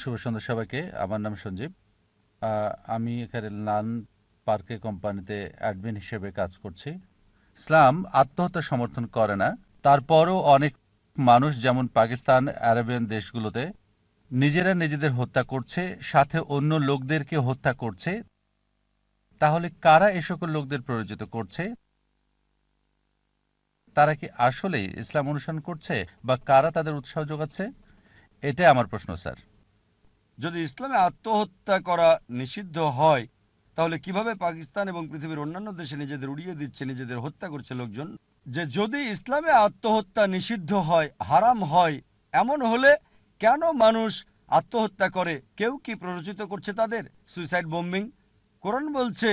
শুভ সন্ধ্যা সবাইকে আমার নাম সঞ্জীব আমি এখানে লান পার্কে কোম্পানিতে অ্যাডমিন হিসেবে কাজ করছি ইসলাম আত্মহত্যা সমর্থন করে না তারপরও অনেক মানুষ যেমন পাকিস্তান আরবিয়ান দেশগুলোতে নিজেরা নিজেদের হত্যা করছে সাথে অন্য লোকদেরকে হত্যা করছে তাহলে কারা এ সকল লোকদের প্ররোচিত করছে তারা কি আসলেই ইসলাম অনুসরণ করছে বা কারা তাদের উৎসাহ যোগাচ্ছে এটাই আমার প্রশ্ন স্যার যদি ইসলামে আত্মহত্যা করা নিষিদ্ধ হয় তাহলে কিভাবে পাকিস্তান এবং পৃথিবীর অন্যান্য দেশে নিজেদের উড়িয়ে দিচ্ছে নিজেদের হত্যা করছে লোকজন যে যদি ইসলামে আত্মহত্যা নিষিদ্ধ হয় হারাম হয় এমন হলে কেন মানুষ আত্মহত্যা করে কেউ কি প্ররোচিত করছে তাদের সুইসাইড বোম্বিং কোরআন বলছে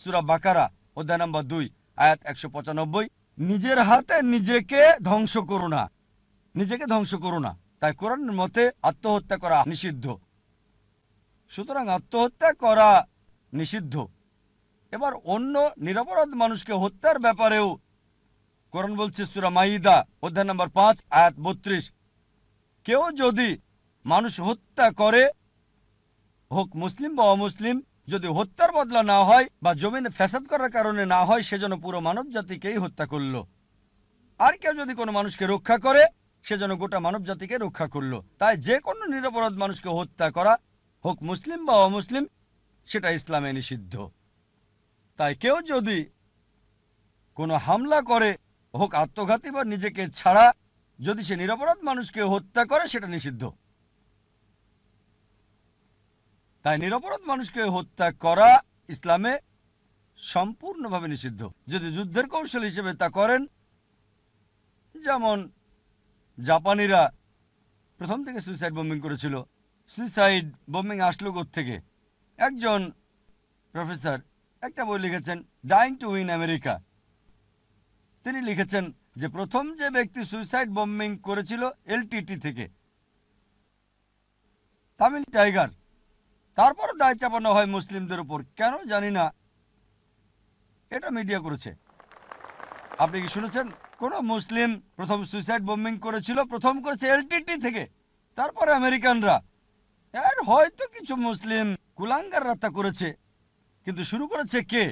সুরা বাকারা অধ্যায় নম্বর দুই আয়াত একশো পঁচানব্বই নিজের হাতে নিজেকে ধ্বংস করো না নিজেকে ধ্বংস করো না তাই কোরআন মতে আত্মহত্যা করা নিষিদ্ধ সুতরাং আত্মহত্যা করা নিষিদ্ধ এবার অন্য নিরপরাধ মানুষকে হত্যার ব্যাপারেও কোরআন বলছে সুরা মাইদা অধ্যায় নম্বর পাঁচ আয়াত বত্রিশ কেউ যদি মানুষ হত্যা করে হোক মুসলিম বা অমুসলিম যদি হত্যার বদলা না হয় বা জমিনে ফ্যাসাদ করার কারণে না হয় সেজন্য পুরো মানব জাতিকেই হত্যা করল আর কেউ যদি কোনো মানুষকে রক্ষা করে সেজন্য গোটা মানব জাতিকে রক্ষা করল তাই যে কোনো নিরাপরাধ মানুষকে হত্যা করা হোক মুসলিম বা অমুসলিম সেটা ইসলামে নিষিদ্ধ তাই কেউ যদি কোনো হামলা করে হোক আত্মঘাতী বা নিজেকে ছাড়া যদি সে নিরাপরাধ মানুষকে হত্যা করে সেটা নিষিদ্ধ তাই নিরপরাধ মানুষকে হত্যা করা ইসলামে সম্পূর্ণভাবে নিষিদ্ধ যদি যুদ্ধের কৌশল হিসেবে তা করেন যেমন জাপানিরা প্রথম থেকে সুইসাইড বোমিং করেছিল সুইসাইড বোমিং আসলো থেকে একজন প্রফেসর একটা বই লিখেছেন ডাইং টু উইন আমেরিকা তিনি লিখেছেন যে প্রথম যে ব্যক্তি সুইসাইড বোমিং করেছিল এলটিটি থেকে তামিল টাইগার তারপর দায় চাপানো হয় মুসলিমদের উপর কেন জানি না এটা মিডিয়া করেছে আপনি কি শুনেছেন কোনো মুসলিম প্রথম সুইসাইড বোমিং করেছিল প্রথম করেছে এলটিটি থেকে তারপরে আমেরিকানরা আর হয়তো কিছু মুসলিম কুলাঙ্গার রাত্তা করেছে কিন্তু শুরু করেছে কে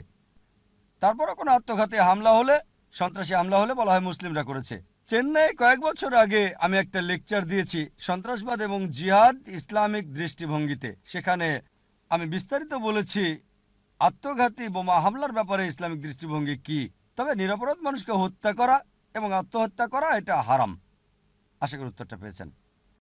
তারপরে কোনো আত্মঘাতী হামলা হলে সন্ত্রাসী হামলা হলে বলা হয় মুসলিমরা করেছে চেন্নাইয়ে কয়েক বছর আগে আমি একটা লেকচার দিয়েছি সন্ত্রাসবাদ এবং জিহাদ ইসলামিক দৃষ্টিভঙ্গিতে সেখানে আমি বিস্তারিত বলেছি আত্মঘাতী বোমা হামলার ব্যাপারে ইসলামিক দৃষ্টিভঙ্গি কি তবে নিরাপরাধ মানুষকে হত্যা করা এবং আত্মহত্যা করা এটা হারাম আশা করি উত্তরটা পেয়েছেন